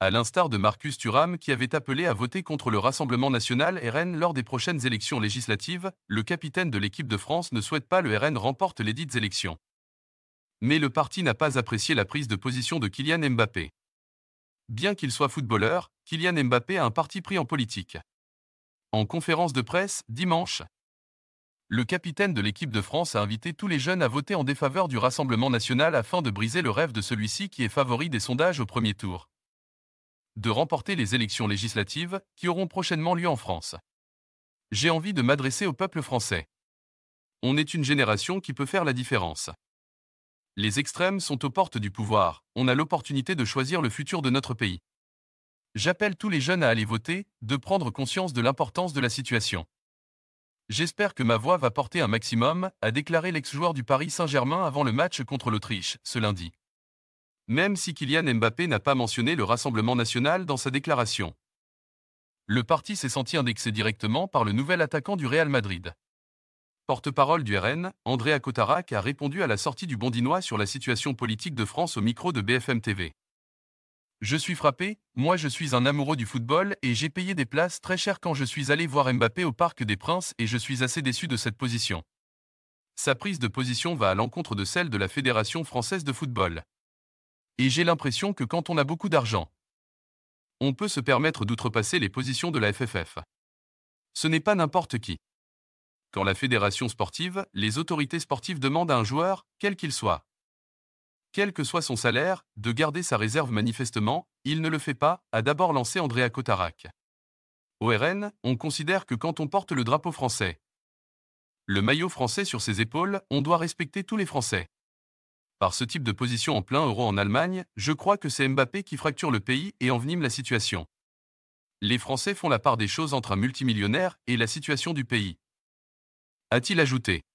à l'instar de Marcus Thuram qui avait appelé à voter contre le Rassemblement national RN lors des prochaines élections législatives, le capitaine de l'équipe de France ne souhaite pas le RN remporte les dites élections. Mais le parti n'a pas apprécié la prise de position de Kylian Mbappé. Bien qu'il soit footballeur, Kylian Mbappé a un parti pris en politique. En conférence de presse, dimanche, le capitaine de l'équipe de France a invité tous les jeunes à voter en défaveur du Rassemblement national afin de briser le rêve de celui-ci qui est favori des sondages au premier tour de remporter les élections législatives qui auront prochainement lieu en France. J'ai envie de m'adresser au peuple français. On est une génération qui peut faire la différence. Les extrêmes sont aux portes du pouvoir, on a l'opportunité de choisir le futur de notre pays. J'appelle tous les jeunes à aller voter, de prendre conscience de l'importance de la situation. J'espère que ma voix va porter un maximum, a déclaré l'ex-joueur du Paris Saint-Germain avant le match contre l'Autriche, ce lundi même si Kylian Mbappé n'a pas mentionné le Rassemblement national dans sa déclaration. Le parti s'est senti indexé directement par le nouvel attaquant du Real Madrid. Porte-parole du RN, Andrea Cotarac a répondu à la sortie du Bondinois sur la situation politique de France au micro de BFM TV. Je suis frappé, moi je suis un amoureux du football et j'ai payé des places très chères quand je suis allé voir Mbappé au Parc des Princes et je suis assez déçu de cette position. Sa prise de position va à l'encontre de celle de la Fédération française de football. Et j'ai l'impression que quand on a beaucoup d'argent, on peut se permettre d'outrepasser les positions de la FFF. Ce n'est pas n'importe qui. Quand la fédération sportive, les autorités sportives demandent à un joueur, quel qu'il soit, quel que soit son salaire, de garder sa réserve manifestement, il ne le fait pas, a d'abord lancé Andrea Cotarac. Au RN, on considère que quand on porte le drapeau français, le maillot français sur ses épaules, on doit respecter tous les Français. Par ce type de position en plein euro en Allemagne, je crois que c'est Mbappé qui fracture le pays et envenime la situation. Les Français font la part des choses entre un multimillionnaire et la situation du pays. A-t-il ajouté